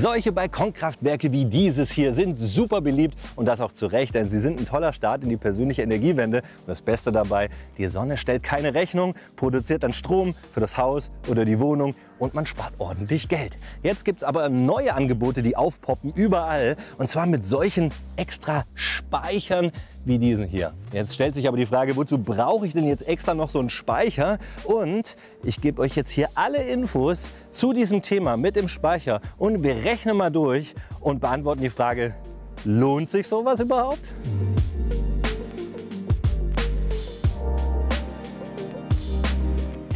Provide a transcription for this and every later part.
Solche Balkonkraftwerke wie dieses hier sind super beliebt und das auch zu Recht, denn sie sind ein toller Start in die persönliche Energiewende. Und das Beste dabei, die Sonne stellt keine Rechnung, produziert dann Strom für das Haus oder die Wohnung und man spart ordentlich Geld. Jetzt gibt es aber neue Angebote, die aufpoppen überall und zwar mit solchen extra Speichern wie diesen hier. Jetzt stellt sich aber die Frage, wozu brauche ich denn jetzt extra noch so einen Speicher? Und ich gebe euch jetzt hier alle Infos zu diesem Thema mit dem Speicher und wir rechnen mal durch und beantworten die Frage, lohnt sich sowas überhaupt?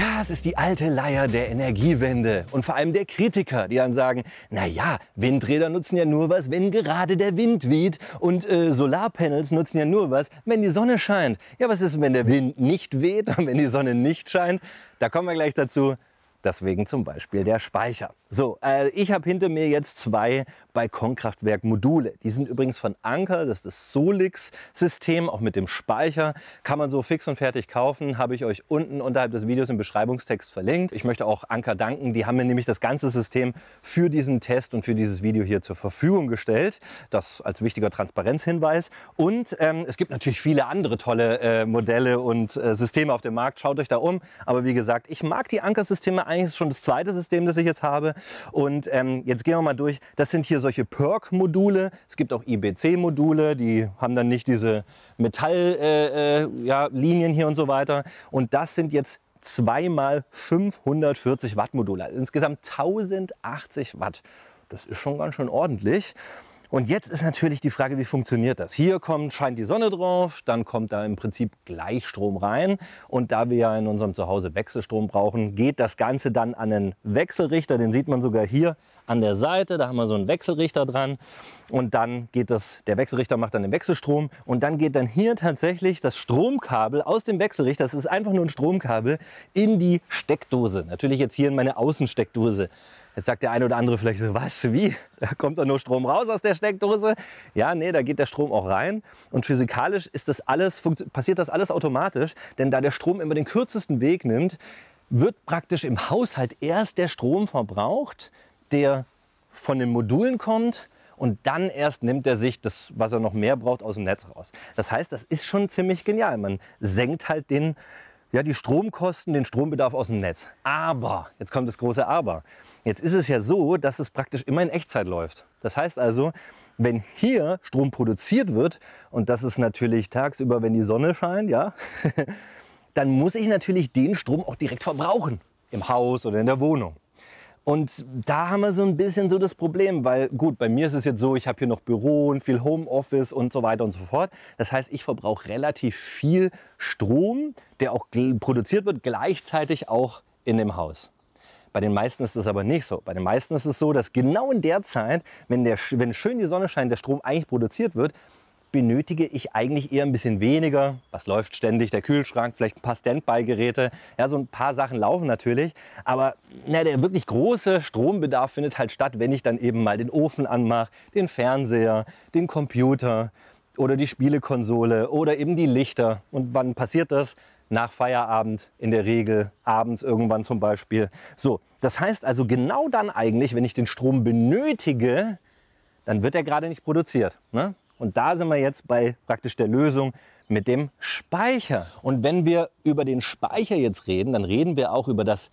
Ja, es ist die alte Leier der Energiewende und vor allem der Kritiker, die dann sagen, na ja, Windräder nutzen ja nur was, wenn gerade der Wind weht und äh, Solarpanels nutzen ja nur was, wenn die Sonne scheint. Ja, was ist, wenn der Wind nicht weht und wenn die Sonne nicht scheint? Da kommen wir gleich dazu. Deswegen zum Beispiel der Speicher. So, äh, ich habe hinter mir jetzt zwei Balkonkraftwerk-Module. Die sind übrigens von Anker, das ist das Solix-System, auch mit dem Speicher. Kann man so fix und fertig kaufen, habe ich euch unten unterhalb des Videos im Beschreibungstext verlinkt. Ich möchte auch Anker danken, die haben mir nämlich das ganze System für diesen Test und für dieses Video hier zur Verfügung gestellt. Das als wichtiger Transparenzhinweis. Und ähm, es gibt natürlich viele andere tolle äh, Modelle und äh, Systeme auf dem Markt. Schaut euch da um. Aber wie gesagt, ich mag die Anker-Systeme eigentlich schon das zweite System, das ich jetzt habe. Und ähm, jetzt gehen wir mal durch. Das sind hier solche Perk-Module. Es gibt auch IBC-Module, die haben dann nicht diese Metalllinien äh, äh, ja, hier und so weiter. Und das sind jetzt zweimal 540 Watt Module, also insgesamt 1080 Watt. Das ist schon ganz schön ordentlich. Und jetzt ist natürlich die Frage, wie funktioniert das? Hier kommt, scheint die Sonne drauf, dann kommt da im Prinzip Gleichstrom rein. Und da wir ja in unserem Zuhause Wechselstrom brauchen, geht das Ganze dann an einen Wechselrichter. Den sieht man sogar hier an der Seite. Da haben wir so einen Wechselrichter dran. Und dann geht das, der Wechselrichter macht dann den Wechselstrom. Und dann geht dann hier tatsächlich das Stromkabel aus dem Wechselrichter, das ist einfach nur ein Stromkabel, in die Steckdose. Natürlich jetzt hier in meine Außensteckdose. Jetzt sagt der eine oder andere vielleicht so, was, wie? Da kommt doch nur Strom raus aus der Steckdose. Ja, nee, da geht der Strom auch rein. Und physikalisch ist das alles, passiert das alles automatisch, denn da der Strom immer den kürzesten Weg nimmt, wird praktisch im Haushalt erst der Strom verbraucht, der von den Modulen kommt und dann erst nimmt er sich das, was er noch mehr braucht, aus dem Netz raus. Das heißt, das ist schon ziemlich genial. Man senkt halt den ja, die Stromkosten, den Strombedarf aus dem Netz. Aber, jetzt kommt das große Aber. Jetzt ist es ja so, dass es praktisch immer in Echtzeit läuft. Das heißt also, wenn hier Strom produziert wird, und das ist natürlich tagsüber, wenn die Sonne scheint, ja, dann muss ich natürlich den Strom auch direkt verbrauchen. Im Haus oder in der Wohnung. Und da haben wir so ein bisschen so das Problem, weil gut, bei mir ist es jetzt so, ich habe hier noch Büro und viel Homeoffice und so weiter und so fort. Das heißt, ich verbrauche relativ viel Strom, der auch produziert wird, gleichzeitig auch in dem Haus. Bei den meisten ist es aber nicht so. Bei den meisten ist es so, dass genau in der Zeit, wenn, der, wenn schön die Sonne scheint, der Strom eigentlich produziert wird, benötige ich eigentlich eher ein bisschen weniger. Was läuft ständig? Der Kühlschrank, vielleicht ein paar Standby-Geräte. Ja, so ein paar Sachen laufen natürlich. Aber na, der wirklich große Strombedarf findet halt statt, wenn ich dann eben mal den Ofen anmache, den Fernseher, den Computer oder die Spielekonsole oder eben die Lichter. Und wann passiert das? Nach Feierabend, in der Regel abends irgendwann zum Beispiel. So, das heißt also genau dann eigentlich, wenn ich den Strom benötige, dann wird er gerade nicht produziert. Ne? Und da sind wir jetzt bei praktisch der Lösung mit dem Speicher. Und wenn wir über den Speicher jetzt reden, dann reden wir auch über das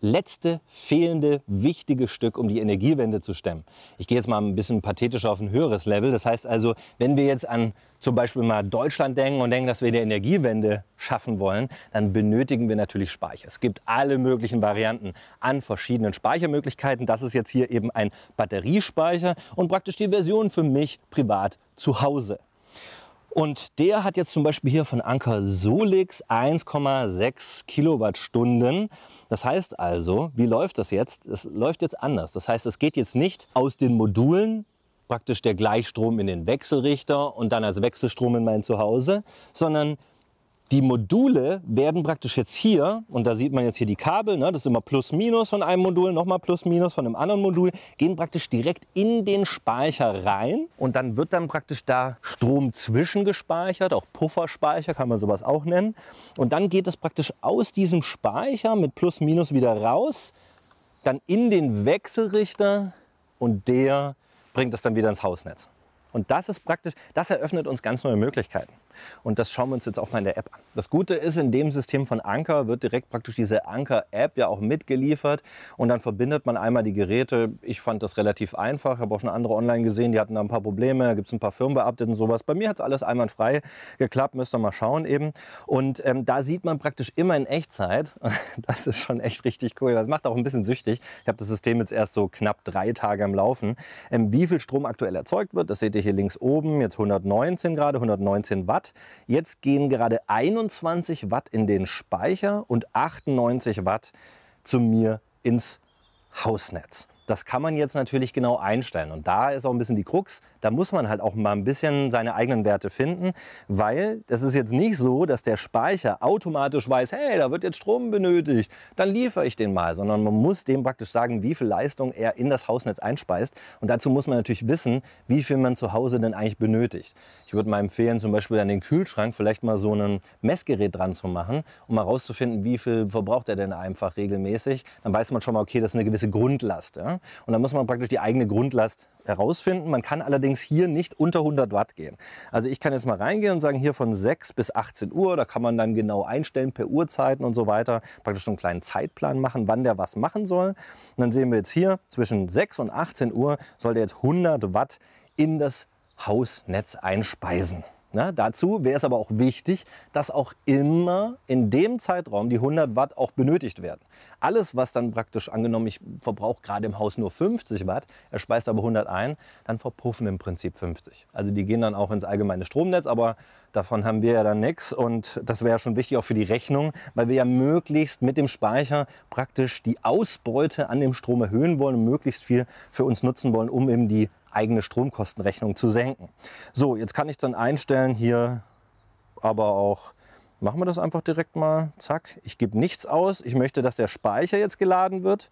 letzte fehlende wichtige Stück, um die Energiewende zu stemmen. Ich gehe jetzt mal ein bisschen pathetischer auf ein höheres Level. Das heißt also, wenn wir jetzt an zum Beispiel mal Deutschland denken und denken, dass wir die Energiewende schaffen wollen, dann benötigen wir natürlich Speicher. Es gibt alle möglichen Varianten an verschiedenen Speichermöglichkeiten. Das ist jetzt hier eben ein Batteriespeicher und praktisch die Version für mich privat zu Hause. Und der hat jetzt zum Beispiel hier von Anker Solix 1,6 Kilowattstunden. Das heißt also, wie läuft das jetzt? Es läuft jetzt anders. Das heißt, es geht jetzt nicht aus den Modulen praktisch der Gleichstrom in den Wechselrichter und dann als Wechselstrom in mein Zuhause, sondern die Module werden praktisch jetzt hier, und da sieht man jetzt hier die Kabel, ne, das ist immer plus minus von einem Modul, nochmal plus minus von einem anderen Modul, gehen praktisch direkt in den Speicher rein und dann wird dann praktisch da Strom zwischengespeichert, auch Pufferspeicher kann man sowas auch nennen. Und dann geht es praktisch aus diesem Speicher mit plus minus wieder raus, dann in den Wechselrichter und der bringt es dann wieder ins Hausnetz. Und das ist praktisch, das eröffnet uns ganz neue Möglichkeiten. Und das schauen wir uns jetzt auch mal in der App an. Das Gute ist, in dem System von Anker wird direkt praktisch diese Anker-App ja auch mitgeliefert. Und dann verbindet man einmal die Geräte. Ich fand das relativ einfach. Ich habe auch schon andere online gesehen, die hatten da ein paar Probleme. Da gibt es ein paar Firmware-Updates und sowas. Bei mir hat es alles einwandfrei geklappt. Müsst ihr mal schauen eben. Und ähm, da sieht man praktisch immer in Echtzeit. Das ist schon echt richtig cool. Das macht auch ein bisschen süchtig. Ich habe das System jetzt erst so knapp drei Tage am Laufen. Ähm, wie viel Strom aktuell erzeugt wird, das seht ihr hier links oben. Jetzt 119 Grad, 119 Watt. Watt. Jetzt gehen gerade 21 Watt in den Speicher und 98 Watt zu mir ins Hausnetz. Das kann man jetzt natürlich genau einstellen. Und da ist auch ein bisschen die Krux. Da muss man halt auch mal ein bisschen seine eigenen Werte finden, weil es ist jetzt nicht so, dass der Speicher automatisch weiß, hey, da wird jetzt Strom benötigt, dann liefere ich den mal, sondern man muss dem praktisch sagen, wie viel Leistung er in das Hausnetz einspeist. Und dazu muss man natürlich wissen, wie viel man zu Hause denn eigentlich benötigt. Ich würde mal empfehlen, zum Beispiel an den Kühlschrank vielleicht mal so ein Messgerät dran zu machen, um mal rauszufinden, wie viel verbraucht er denn einfach regelmäßig. Dann weiß man schon mal, okay, das ist eine gewisse Grundlast. Ja? Ja? Und da muss man praktisch die eigene Grundlast herausfinden. Man kann allerdings hier nicht unter 100 Watt gehen. Also ich kann jetzt mal reingehen und sagen, hier von 6 bis 18 Uhr, da kann man dann genau einstellen per Uhrzeiten und so weiter, praktisch so einen kleinen Zeitplan machen, wann der was machen soll. Und dann sehen wir jetzt hier, zwischen 6 und 18 Uhr soll der jetzt 100 Watt in das Hausnetz einspeisen. Ne? Dazu wäre es aber auch wichtig, dass auch immer in dem Zeitraum die 100 Watt auch benötigt werden. Alles, was dann praktisch angenommen, ich verbrauche gerade im Haus nur 50 Watt, er speist aber 100 ein, dann verpuffen im Prinzip 50. Also die gehen dann auch ins allgemeine Stromnetz, aber davon haben wir ja dann nichts. Und das wäre ja schon wichtig auch für die Rechnung, weil wir ja möglichst mit dem Speicher praktisch die Ausbeute an dem Strom erhöhen wollen und möglichst viel für uns nutzen wollen, um eben die eigene Stromkostenrechnung zu senken. So, jetzt kann ich dann einstellen hier aber auch Machen wir das einfach direkt mal. Zack. Ich gebe nichts aus. Ich möchte, dass der Speicher jetzt geladen wird.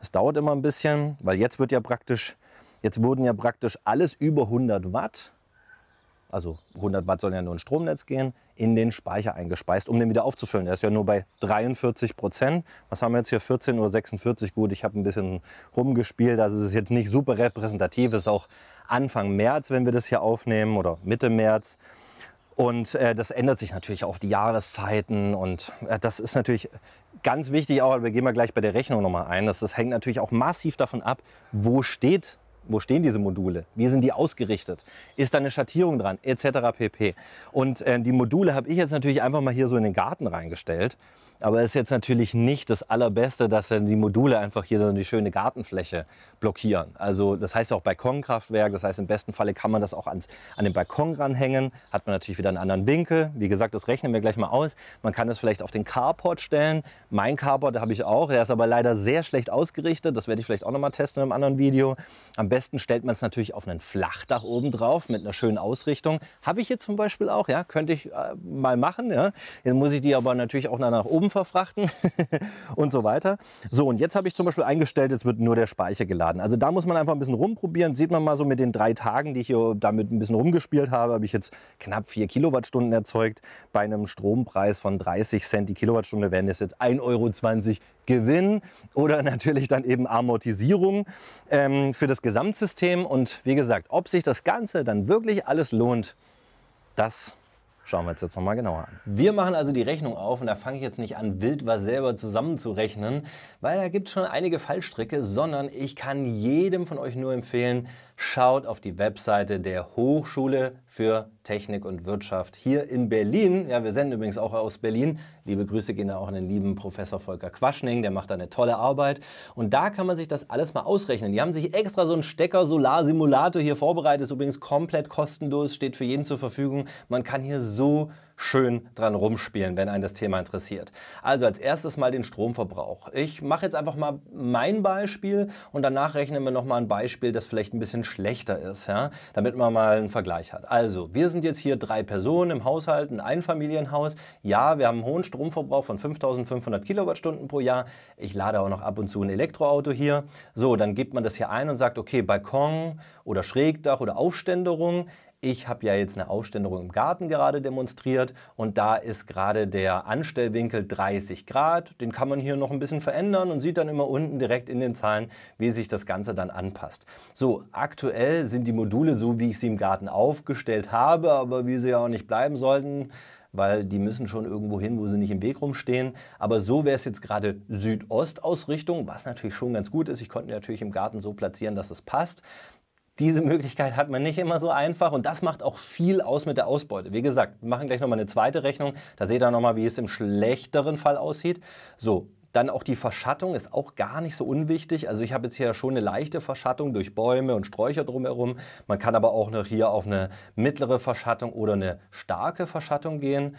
Es dauert immer ein bisschen, weil jetzt wird ja praktisch, jetzt wurden ja praktisch alles über 100 Watt also 100 Watt sollen ja nur in Stromnetz gehen, in den Speicher eingespeist, um den wieder aufzufüllen. Der ist ja nur bei 43 Prozent. Was haben wir jetzt hier? 14.46 Uhr. Gut, ich habe ein bisschen rumgespielt. Also es ist jetzt nicht super repräsentativ. Es ist auch Anfang März, wenn wir das hier aufnehmen oder Mitte März. Und äh, das ändert sich natürlich auf die Jahreszeiten. Und äh, das ist natürlich ganz wichtig auch, aber wir gehen mal gleich bei der Rechnung nochmal ein, dass das hängt natürlich auch massiv davon ab, wo steht wo stehen diese Module? Wie sind die ausgerichtet? Ist da eine Schattierung dran? Etc. pp. Und äh, die Module habe ich jetzt natürlich einfach mal hier so in den Garten reingestellt. Aber es ist jetzt natürlich nicht das Allerbeste, dass dann die Module einfach hier so die schöne Gartenfläche blockieren. Also das heißt auch Balkonkraftwerk, das heißt im besten Falle kann man das auch ans, an den Balkon ranhängen. Hat man natürlich wieder einen anderen Winkel. Wie gesagt, das rechnen wir gleich mal aus. Man kann es vielleicht auf den Carport stellen. Mein Carport habe ich auch, der ist aber leider sehr schlecht ausgerichtet. Das werde ich vielleicht auch nochmal testen in einem anderen Video. Am besten stellt man es natürlich auf einen Flachdach oben drauf mit einer schönen Ausrichtung. Habe ich jetzt zum Beispiel auch, ja, könnte ich äh, mal machen. Ja. Jetzt muss ich die aber natürlich auch nach oben verfrachten und so weiter. So, und jetzt habe ich zum Beispiel eingestellt, jetzt wird nur der Speicher geladen. Also da muss man einfach ein bisschen rumprobieren. Sieht man mal so mit den drei Tagen, die ich hier damit ein bisschen rumgespielt habe, habe ich jetzt knapp 4 Kilowattstunden erzeugt. Bei einem Strompreis von 30 Cent die Kilowattstunde wären das jetzt 1,20 Euro Gewinn oder natürlich dann eben Amortisierung ähm, für das Gesamtsystem. Und wie gesagt, ob sich das Ganze dann wirklich alles lohnt, das Schauen wir uns jetzt nochmal genauer an. Wir machen also die Rechnung auf und da fange ich jetzt nicht an, wild was selber zusammenzurechnen, weil da gibt es schon einige Fallstricke, sondern ich kann jedem von euch nur empfehlen, schaut auf die Webseite der Hochschule für Technik und Wirtschaft hier in Berlin. Ja, wir senden übrigens auch aus Berlin. Liebe Grüße gehen da auch an den lieben Professor Volker Quaschning, der macht da eine tolle Arbeit. Und da kann man sich das alles mal ausrechnen. Die haben sich extra so einen stecker solarsimulator hier vorbereitet, ist übrigens komplett kostenlos, steht für jeden zur Verfügung. Man kann hier so schön dran rumspielen, wenn einen das Thema interessiert. Also als erstes mal den Stromverbrauch. Ich mache jetzt einfach mal mein Beispiel und danach rechnen wir nochmal ein Beispiel, das vielleicht ein bisschen schlechter ist, ja? damit man mal einen Vergleich hat. Also, wir sind jetzt hier drei Personen im Haushalt, ein Einfamilienhaus. Ja, wir haben einen hohen Stromverbrauch von 5500 Kilowattstunden pro Jahr. Ich lade auch noch ab und zu ein Elektroauto hier. So, dann gibt man das hier ein und sagt, okay, Balkon oder Schrägdach oder Aufständerung, ich habe ja jetzt eine Aufständerung im Garten gerade demonstriert und da ist gerade der Anstellwinkel 30 Grad. Den kann man hier noch ein bisschen verändern und sieht dann immer unten direkt in den Zahlen, wie sich das Ganze dann anpasst. So, aktuell sind die Module so, wie ich sie im Garten aufgestellt habe, aber wie sie ja auch nicht bleiben sollten, weil die müssen schon irgendwo hin, wo sie nicht im Weg rumstehen. Aber so wäre es jetzt gerade Südostausrichtung, was natürlich schon ganz gut ist. Ich konnte natürlich im Garten so platzieren, dass es passt diese Möglichkeit hat man nicht immer so einfach und das macht auch viel aus mit der Ausbeute. Wie gesagt, wir machen gleich nochmal eine zweite Rechnung, da seht ihr nochmal, wie es im schlechteren Fall aussieht. So, dann auch die Verschattung ist auch gar nicht so unwichtig. Also ich habe jetzt hier schon eine leichte Verschattung durch Bäume und Sträucher drumherum. Man kann aber auch noch hier auf eine mittlere Verschattung oder eine starke Verschattung gehen.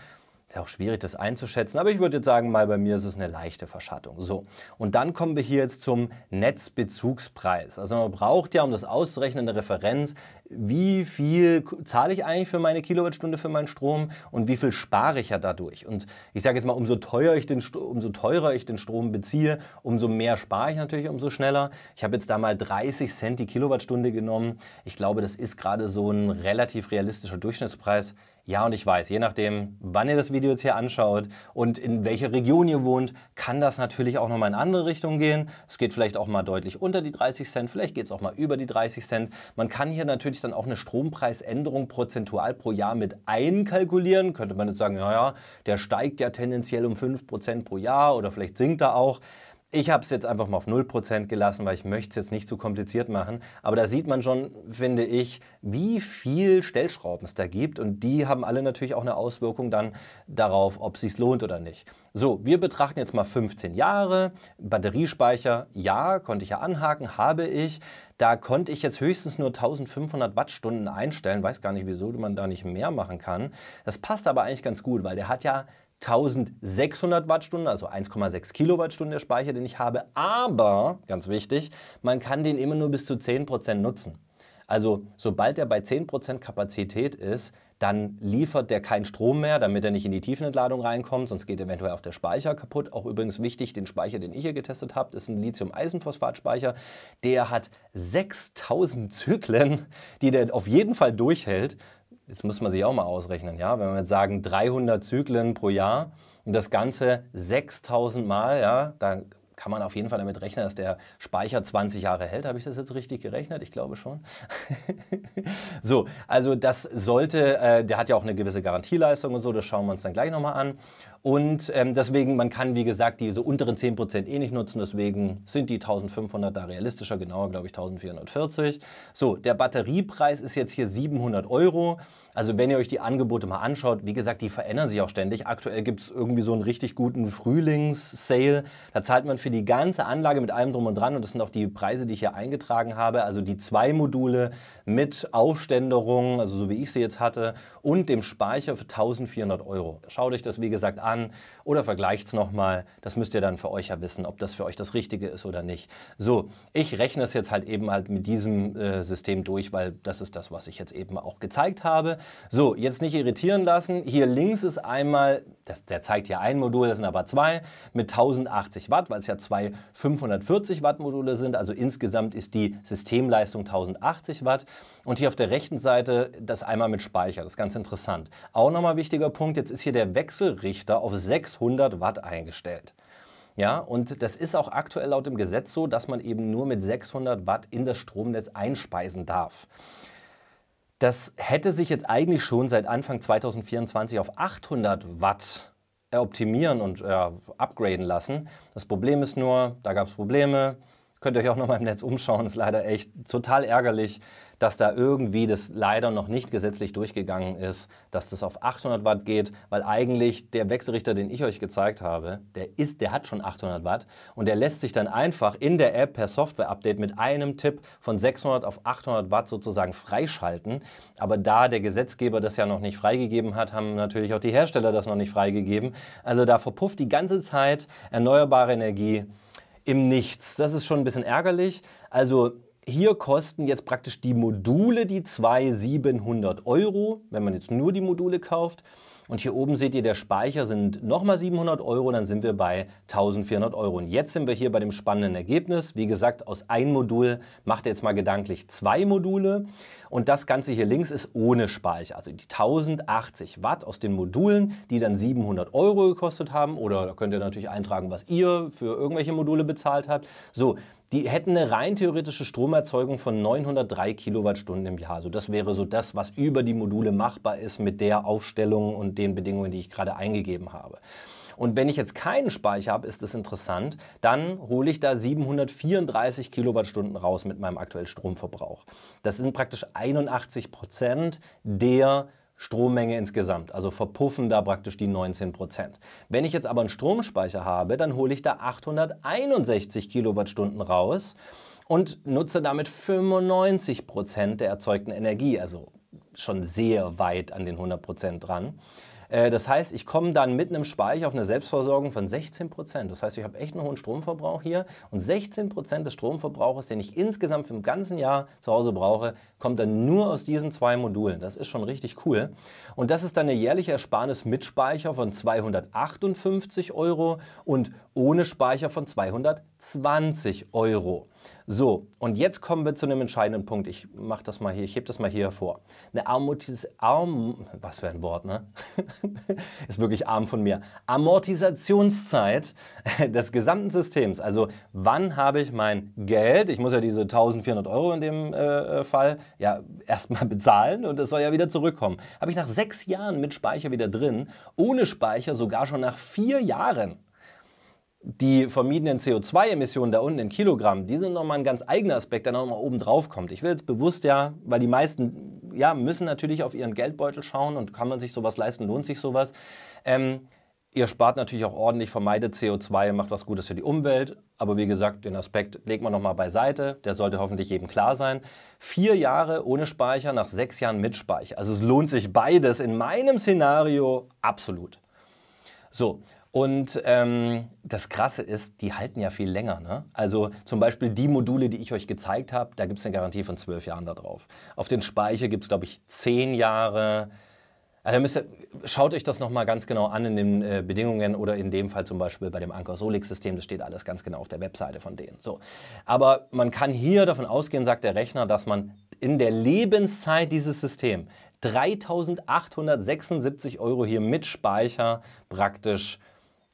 Ist auch schwierig, das einzuschätzen, aber ich würde jetzt sagen, mal bei mir ist es eine leichte Verschattung. So, und dann kommen wir hier jetzt zum Netzbezugspreis. Also man braucht ja, um das auszurechnen, eine Referenz, wie viel zahle ich eigentlich für meine Kilowattstunde für meinen Strom und wie viel spare ich ja dadurch. Und ich sage jetzt mal, umso, teuer ich den, umso teurer ich den Strom beziehe, umso mehr spare ich natürlich, umso schneller. Ich habe jetzt da mal 30 Cent die Kilowattstunde genommen. Ich glaube, das ist gerade so ein relativ realistischer Durchschnittspreis. Ja, und ich weiß, je nachdem, wann ihr das Video jetzt hier anschaut und in welcher Region ihr wohnt, kann das natürlich auch nochmal in andere Richtungen gehen. Es geht vielleicht auch mal deutlich unter die 30 Cent, vielleicht geht es auch mal über die 30 Cent. Man kann hier natürlich dann auch eine Strompreisänderung prozentual pro Jahr mit einkalkulieren. Könnte man jetzt sagen, naja, der steigt ja tendenziell um 5% pro Jahr oder vielleicht sinkt er auch. Ich habe es jetzt einfach mal auf 0% gelassen, weil ich möchte es jetzt nicht zu kompliziert machen. Aber da sieht man schon, finde ich, wie viel Stellschrauben es da gibt. Und die haben alle natürlich auch eine Auswirkung dann darauf, ob es sich lohnt oder nicht. So, wir betrachten jetzt mal 15 Jahre. Batteriespeicher, ja, konnte ich ja anhaken, habe ich. Da konnte ich jetzt höchstens nur 1500 Wattstunden einstellen. Weiß gar nicht, wieso man da nicht mehr machen kann. Das passt aber eigentlich ganz gut, weil der hat ja 1600 Wattstunden, also 1,6 Kilowattstunden der Speicher, den ich habe. Aber, ganz wichtig, man kann den immer nur bis zu 10% nutzen. Also sobald er bei 10% Kapazität ist, dann liefert der keinen Strom mehr, damit er nicht in die Tiefenentladung reinkommt, sonst geht eventuell auch der Speicher kaputt. Auch übrigens wichtig, den Speicher, den ich hier getestet habe, ist ein Lithium-Eisenphosphat-Speicher. Der hat 6000 Zyklen, die der auf jeden Fall durchhält, jetzt muss man sich auch mal ausrechnen, ja, wenn wir jetzt sagen 300 Zyklen pro Jahr und das Ganze 6000 Mal, ja, dann kann man auf jeden Fall damit rechnen, dass der Speicher 20 Jahre hält. Habe ich das jetzt richtig gerechnet? Ich glaube schon. so, also das sollte, äh, der hat ja auch eine gewisse Garantieleistung und so, das schauen wir uns dann gleich nochmal an. Und ähm, deswegen, man kann, wie gesagt, diese unteren 10% eh nicht nutzen. Deswegen sind die 1500 da realistischer, genauer glaube ich 1440. So, der Batteriepreis ist jetzt hier 700 Euro. Also wenn ihr euch die Angebote mal anschaut, wie gesagt, die verändern sich auch ständig. Aktuell gibt es irgendwie so einen richtig guten Frühlings-Sale. Da zahlt man für die ganze Anlage mit allem drum und dran. Und das sind auch die Preise, die ich hier eingetragen habe. Also die zwei Module mit Aufständerung, also so wie ich sie jetzt hatte, und dem Speicher für 1400 Euro. Schaut euch das, wie gesagt, an kann oder vergleicht es nochmal. Das müsst ihr dann für euch ja wissen, ob das für euch das Richtige ist oder nicht. So, ich rechne es jetzt halt eben halt mit diesem äh, System durch, weil das ist das, was ich jetzt eben auch gezeigt habe. So, jetzt nicht irritieren lassen. Hier links ist einmal, das, der zeigt hier ein Modul, das sind aber zwei, mit 1080 Watt, weil es ja zwei 540 Watt Module sind. Also insgesamt ist die Systemleistung 1080 Watt. Und hier auf der rechten Seite das einmal mit Speicher. Das ist ganz interessant. Auch nochmal wichtiger Punkt, jetzt ist hier der Wechselrichter Liter auf 600 Watt eingestellt. Ja, und das ist auch aktuell laut dem Gesetz so, dass man eben nur mit 600 Watt in das Stromnetz einspeisen darf. Das hätte sich jetzt eigentlich schon seit Anfang 2024 auf 800 Watt äh, optimieren und äh, upgraden lassen. Das Problem ist nur, da gab es Probleme. Könnt ihr euch auch nochmal im Netz umschauen. Ist leider echt total ärgerlich, dass da irgendwie das leider noch nicht gesetzlich durchgegangen ist, dass das auf 800 Watt geht, weil eigentlich der Wechselrichter, den ich euch gezeigt habe, der ist, der hat schon 800 Watt und der lässt sich dann einfach in der App per Software-Update mit einem Tipp von 600 auf 800 Watt sozusagen freischalten. Aber da der Gesetzgeber das ja noch nicht freigegeben hat, haben natürlich auch die Hersteller das noch nicht freigegeben. Also da verpufft die ganze Zeit erneuerbare Energie im Nichts. Das ist schon ein bisschen ärgerlich. Also hier kosten jetzt praktisch die Module die 2700 Euro, wenn man jetzt nur die Module kauft. Und hier oben seht ihr, der Speicher sind nochmal 700 Euro, dann sind wir bei 1400 Euro. Und jetzt sind wir hier bei dem spannenden Ergebnis. Wie gesagt, aus einem Modul macht ihr jetzt mal gedanklich zwei Module. Und das Ganze hier links ist ohne Speicher. Also die 1080 Watt aus den Modulen, die dann 700 Euro gekostet haben. Oder da könnt ihr natürlich eintragen, was ihr für irgendwelche Module bezahlt habt. So, die hätten eine rein theoretische Stromerzeugung von 903 Kilowattstunden im Jahr. Also das wäre so das, was über die Module machbar ist mit der Aufstellung und den Bedingungen, die ich gerade eingegeben habe. Und wenn ich jetzt keinen Speicher habe, ist das interessant, dann hole ich da 734 Kilowattstunden raus mit meinem aktuellen Stromverbrauch. Das sind praktisch 81 Prozent der Strommenge insgesamt, also verpuffen da praktisch die 19 Prozent. Wenn ich jetzt aber einen Stromspeicher habe, dann hole ich da 861 Kilowattstunden raus und nutze damit 95 Prozent der erzeugten Energie, also schon sehr weit an den 100 Prozent dran. Äh, das heißt, ich komme dann mit einem Speicher auf eine Selbstversorgung von 16 Prozent. Das heißt, ich habe echt einen hohen Stromverbrauch hier und 16 Prozent des Stromverbrauchs, den ich insgesamt für im ganzen Jahr zu Hause brauche, kommt dann nur aus diesen zwei Modulen. Das ist schon richtig cool. Und das ist dann eine jährliche Ersparnis mit Speicher von 258 Euro und ohne Speicher von 200. 20 Euro. So, und jetzt kommen wir zu einem entscheidenden Punkt. Ich mache das mal hier, ich hebe das mal hier hervor. Eine Amortis Arm, was für ein Wort, ne? Ist wirklich arm von mir. Amortisationszeit des gesamten Systems. Also, wann habe ich mein Geld, ich muss ja diese 1400 Euro in dem äh, äh Fall, ja, erstmal bezahlen und das soll ja wieder zurückkommen. Habe ich nach sechs Jahren mit Speicher wieder drin, ohne Speicher sogar schon nach vier Jahren die vermiedenen CO2-Emissionen da unten in Kilogramm, die sind nochmal ein ganz eigener Aspekt, der nochmal oben drauf kommt. Ich will jetzt bewusst ja, weil die meisten ja, müssen natürlich auf ihren Geldbeutel schauen und kann man sich sowas leisten, lohnt sich sowas. Ähm, ihr spart natürlich auch ordentlich, vermeidet CO2, macht was Gutes für die Umwelt. Aber wie gesagt, den Aspekt legt man nochmal beiseite. Der sollte hoffentlich jedem klar sein. Vier Jahre ohne Speicher nach sechs Jahren mit Speicher. Also es lohnt sich beides in meinem Szenario absolut. So, und ähm, das Krasse ist, die halten ja viel länger. Ne? Also zum Beispiel die Module, die ich euch gezeigt habe, da gibt es eine Garantie von zwölf Jahren darauf. Auf den Speicher gibt es, glaube ich, zehn Jahre. Also müsst ihr, schaut euch das nochmal ganz genau an in den äh, Bedingungen oder in dem Fall zum Beispiel bei dem Anker Solix-System. Das steht alles ganz genau auf der Webseite von denen. So. Aber man kann hier davon ausgehen, sagt der Rechner, dass man in der Lebenszeit dieses Systems 3876 Euro hier mit Speicher praktisch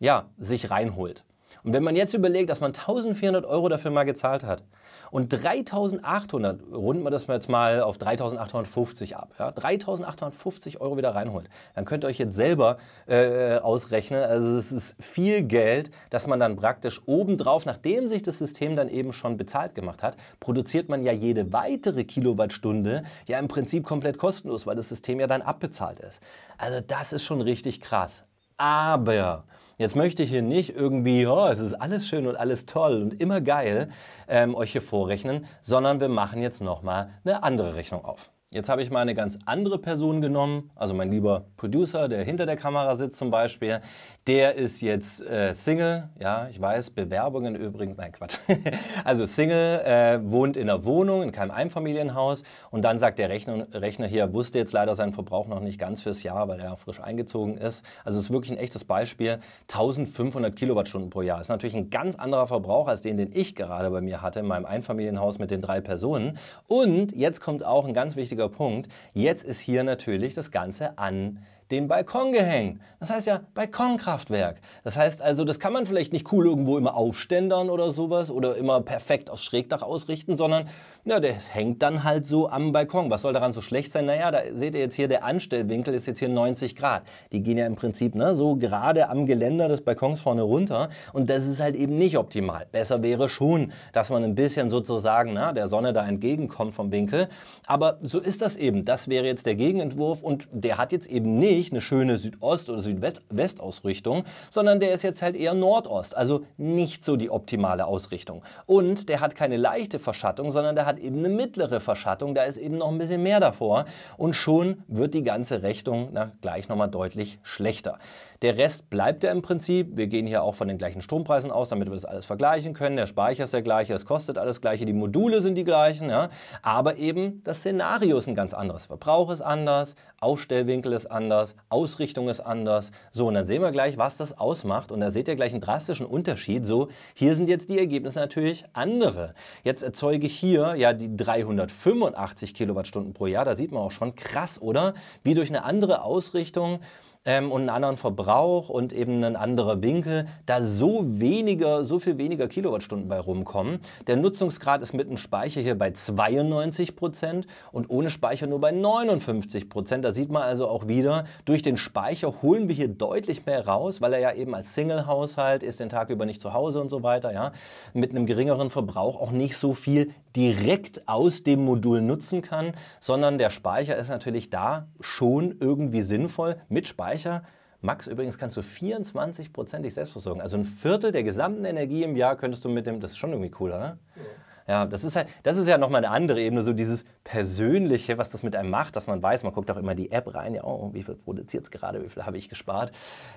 ja, sich reinholt. Und wenn man jetzt überlegt, dass man 1400 Euro dafür mal gezahlt hat und 3800, runden wir das jetzt mal auf 3850 ab, ja, 3850 Euro wieder reinholt, dann könnt ihr euch jetzt selber äh, äh, ausrechnen, also es ist viel Geld, das man dann praktisch obendrauf, nachdem sich das System dann eben schon bezahlt gemacht hat, produziert man ja jede weitere Kilowattstunde ja im Prinzip komplett kostenlos, weil das System ja dann abbezahlt ist. Also das ist schon richtig krass. Aber Jetzt möchte ich hier nicht irgendwie, oh, es ist alles schön und alles toll und immer geil, ähm, euch hier vorrechnen, sondern wir machen jetzt nochmal eine andere Rechnung auf. Jetzt habe ich mal eine ganz andere Person genommen, also mein lieber Producer, der hinter der Kamera sitzt zum Beispiel. Der ist jetzt äh, Single, ja, ich weiß, Bewerbungen übrigens, nein, Quatsch. also Single, äh, wohnt in einer Wohnung, in keinem Einfamilienhaus und dann sagt der Rechner, Rechner hier, wusste jetzt leider seinen Verbrauch noch nicht ganz fürs Jahr, weil er ja frisch eingezogen ist. Also es ist wirklich ein echtes Beispiel. 1500 Kilowattstunden pro Jahr ist natürlich ein ganz anderer Verbrauch als den, den ich gerade bei mir hatte in meinem Einfamilienhaus mit den drei Personen. Und jetzt kommt auch ein ganz wichtiger wichtiger Punkt. Jetzt ist hier natürlich das Ganze an den Balkon gehängt. Das heißt ja Balkonkraftwerk. Das heißt also, das kann man vielleicht nicht cool irgendwo immer aufständern oder sowas oder immer perfekt aufs Schrägdach ausrichten, sondern ja, der hängt dann halt so am Balkon. Was soll daran so schlecht sein? Naja, da seht ihr jetzt hier, der Anstellwinkel ist jetzt hier 90 Grad. Die gehen ja im Prinzip ne, so gerade am Geländer des Balkons vorne runter und das ist halt eben nicht optimal. Besser wäre schon, dass man ein bisschen sozusagen na, der Sonne da entgegenkommt vom Winkel. Aber so ist das eben. Das wäre jetzt der Gegenentwurf und der hat jetzt eben nicht nicht eine schöne Südost- oder Südwestausrichtung, sondern der ist jetzt halt eher Nordost, also nicht so die optimale Ausrichtung. Und der hat keine leichte Verschattung, sondern der hat eben eine mittlere Verschattung, da ist eben noch ein bisschen mehr davor und schon wird die ganze Rechnung gleich nochmal deutlich schlechter. Der Rest bleibt ja im Prinzip. Wir gehen hier auch von den gleichen Strompreisen aus, damit wir das alles vergleichen können. Der Speicher ist der gleiche, es kostet alles gleiche, die Module sind die gleichen. Ja? Aber eben das Szenario ist ein ganz anderes. Verbrauch ist anders, Aufstellwinkel ist anders, Ausrichtung ist anders. So, und dann sehen wir gleich, was das ausmacht. Und da seht ihr gleich einen drastischen Unterschied. So, hier sind jetzt die Ergebnisse natürlich andere. Jetzt erzeuge ich hier ja die 385 Kilowattstunden pro Jahr. Da sieht man auch schon krass, oder? Wie durch eine andere Ausrichtung ähm, und einen anderen Verbrauch und eben ein anderer Winkel, da so weniger, so viel weniger Kilowattstunden bei rumkommen. Der Nutzungsgrad ist mit dem Speicher hier bei 92 Prozent und ohne Speicher nur bei 59 Prozent. Da sieht man also auch wieder, durch den Speicher holen wir hier deutlich mehr raus, weil er ja eben als Single-Haushalt ist, den Tag über nicht zu Hause und so weiter, ja, mit einem geringeren Verbrauch auch nicht so viel direkt aus dem Modul nutzen kann, sondern der Speicher ist natürlich da schon irgendwie sinnvoll. Mit Speicher, Max, übrigens kannst du 24 dich selbst versorgen. Also ein Viertel der gesamten Energie im Jahr könntest du mit dem, das ist schon irgendwie cool, oder? Ja. Ja, das ist halt, das ist ja nochmal eine andere Ebene, so dieses Persönliche, was das mit einem macht, dass man weiß, man guckt auch immer die App rein, ja, oh, wie viel produziert es gerade, wie viel habe ich gespart.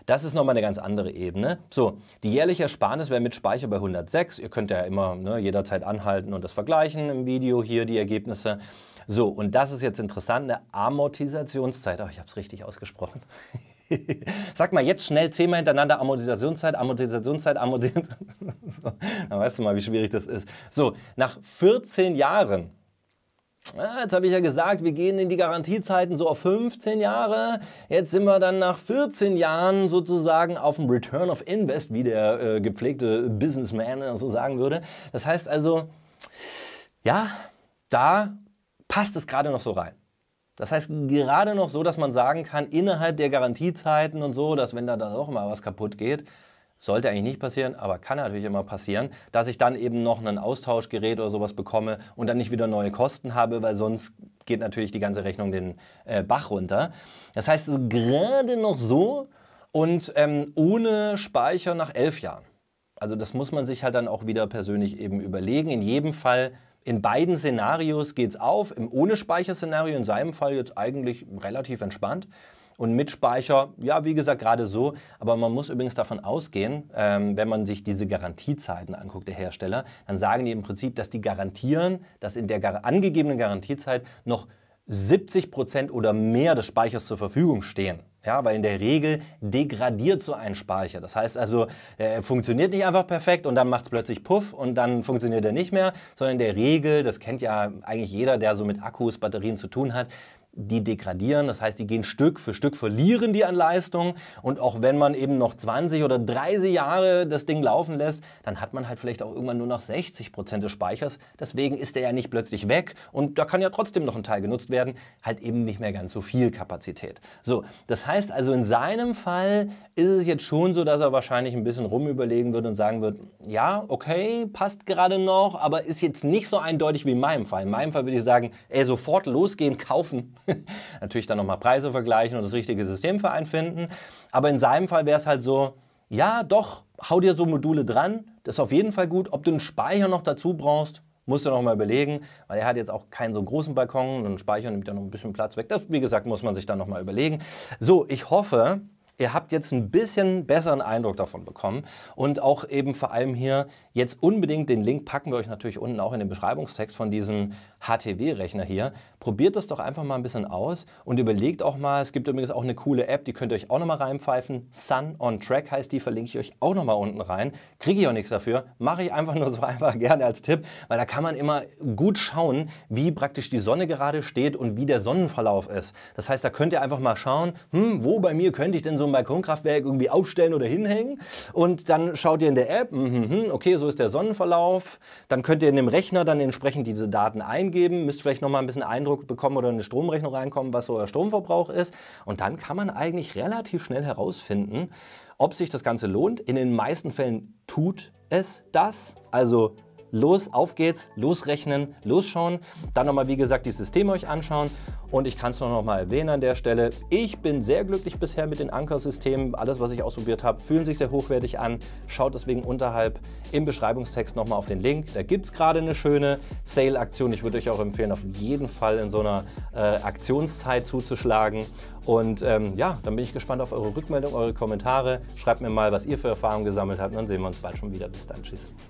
Das ist nochmal eine ganz andere Ebene. So, die jährliche Ersparnis wäre mit Speicher bei 106. Ihr könnt ja immer ne, jederzeit anhalten und das vergleichen im Video hier, die Ergebnisse. So, und das ist jetzt interessant, eine Amortisationszeit. Oh, ich habe es richtig ausgesprochen. Sag mal jetzt schnell zehnmal hintereinander Amortisationszeit, Amortisationszeit, Amortisationszeit. so, dann weißt du mal, wie schwierig das ist. So, nach 14 Jahren. Ah, jetzt habe ich ja gesagt, wir gehen in die Garantiezeiten so auf 15 Jahre. Jetzt sind wir dann nach 14 Jahren sozusagen auf dem Return of Invest, wie der äh, gepflegte Businessman so sagen würde. Das heißt also, ja, da passt es gerade noch so rein. Das heißt, gerade noch so, dass man sagen kann, innerhalb der Garantiezeiten und so, dass wenn da dann auch mal was kaputt geht, sollte eigentlich nicht passieren, aber kann natürlich immer passieren, dass ich dann eben noch ein Austauschgerät oder sowas bekomme und dann nicht wieder neue Kosten habe, weil sonst geht natürlich die ganze Rechnung den äh, Bach runter. Das heißt, gerade noch so und ähm, ohne Speicher nach elf Jahren. Also das muss man sich halt dann auch wieder persönlich eben überlegen. In jedem Fall in beiden Szenarios geht es auf. Im ohne Speicher-Szenario in seinem Fall jetzt eigentlich relativ entspannt. Und mit Speicher, ja, wie gesagt, gerade so. Aber man muss übrigens davon ausgehen, ähm, wenn man sich diese Garantiezeiten anguckt, der Hersteller, dann sagen die im Prinzip, dass die garantieren, dass in der gar angegebenen Garantiezeit noch 70 Prozent oder mehr des Speichers zur Verfügung stehen. Ja, weil in der Regel degradiert so ein Speicher. Das heißt also, äh, er funktioniert nicht einfach perfekt und dann macht es plötzlich Puff und dann funktioniert er nicht mehr, sondern in der Regel, das kennt ja eigentlich jeder, der so mit Akkus, Batterien zu tun hat, die degradieren. Das heißt, die gehen Stück für Stück, verlieren die an Leistung. Und auch wenn man eben noch 20 oder 30 Jahre das Ding laufen lässt, dann hat man halt vielleicht auch irgendwann nur noch 60 Prozent des Speichers. Deswegen ist der ja nicht plötzlich weg. Und da kann ja trotzdem noch ein Teil genutzt werden. Halt eben nicht mehr ganz so viel Kapazität. So, das heißt also in seinem Fall ist es jetzt schon so, dass er wahrscheinlich ein bisschen rumüberlegen wird und sagen wird, ja, okay, passt gerade noch, aber ist jetzt nicht so eindeutig wie in meinem Fall. In meinem Fall würde ich sagen, ey, sofort losgehen, kaufen. natürlich dann nochmal Preise vergleichen und das richtige System für einen finden. Aber in seinem Fall wäre es halt so, ja, doch, hau dir so Module dran, das ist auf jeden Fall gut. Ob du einen Speicher noch dazu brauchst, musst du nochmal überlegen, weil er hat jetzt auch keinen so großen Balkon und Speicher nimmt dann noch ein bisschen Platz weg. Das, wie gesagt, muss man sich dann nochmal überlegen. So, ich hoffe, ihr habt jetzt ein bisschen besseren Eindruck davon bekommen und auch eben vor allem hier jetzt unbedingt den Link packen wir euch natürlich unten auch in den Beschreibungstext von diesem HTW-Rechner hier, Probiert das doch einfach mal ein bisschen aus und überlegt auch mal, es gibt übrigens auch eine coole App, die könnt ihr euch auch nochmal reinpfeifen. Sun on Track heißt die, verlinke ich euch auch nochmal unten rein. Kriege ich auch nichts dafür, mache ich einfach nur so einfach gerne als Tipp, weil da kann man immer gut schauen, wie praktisch die Sonne gerade steht und wie der Sonnenverlauf ist. Das heißt, da könnt ihr einfach mal schauen, hm, wo bei mir könnte ich denn so ein Balkonkraftwerk irgendwie aufstellen oder hinhängen? Und dann schaut ihr in der App, hm, hm, hm, okay, so ist der Sonnenverlauf. Dann könnt ihr in dem Rechner dann entsprechend diese Daten eingeben, müsst vielleicht nochmal ein bisschen Eindruck bekommen oder eine Stromrechnung reinkommen, was so euer Stromverbrauch ist. Und dann kann man eigentlich relativ schnell herausfinden, ob sich das Ganze lohnt. In den meisten Fällen tut es das. Also los, auf geht's, losrechnen, losschauen. Dann nochmal, wie gesagt, die Systeme euch anschauen. Und ich kann es nur noch mal erwähnen an der Stelle. Ich bin sehr glücklich bisher mit den Ankersystemen. Alles, was ich ausprobiert habe, fühlen sich sehr hochwertig an. Schaut deswegen unterhalb im Beschreibungstext nochmal auf den Link. Da gibt es gerade eine schöne Sale-Aktion. Ich würde euch auch empfehlen, auf jeden Fall in so einer äh, Aktionszeit zuzuschlagen. Und ähm, ja, dann bin ich gespannt auf eure Rückmeldung, eure Kommentare. Schreibt mir mal, was ihr für Erfahrungen gesammelt habt. Und dann sehen wir uns bald schon wieder. Bis dann. Tschüss.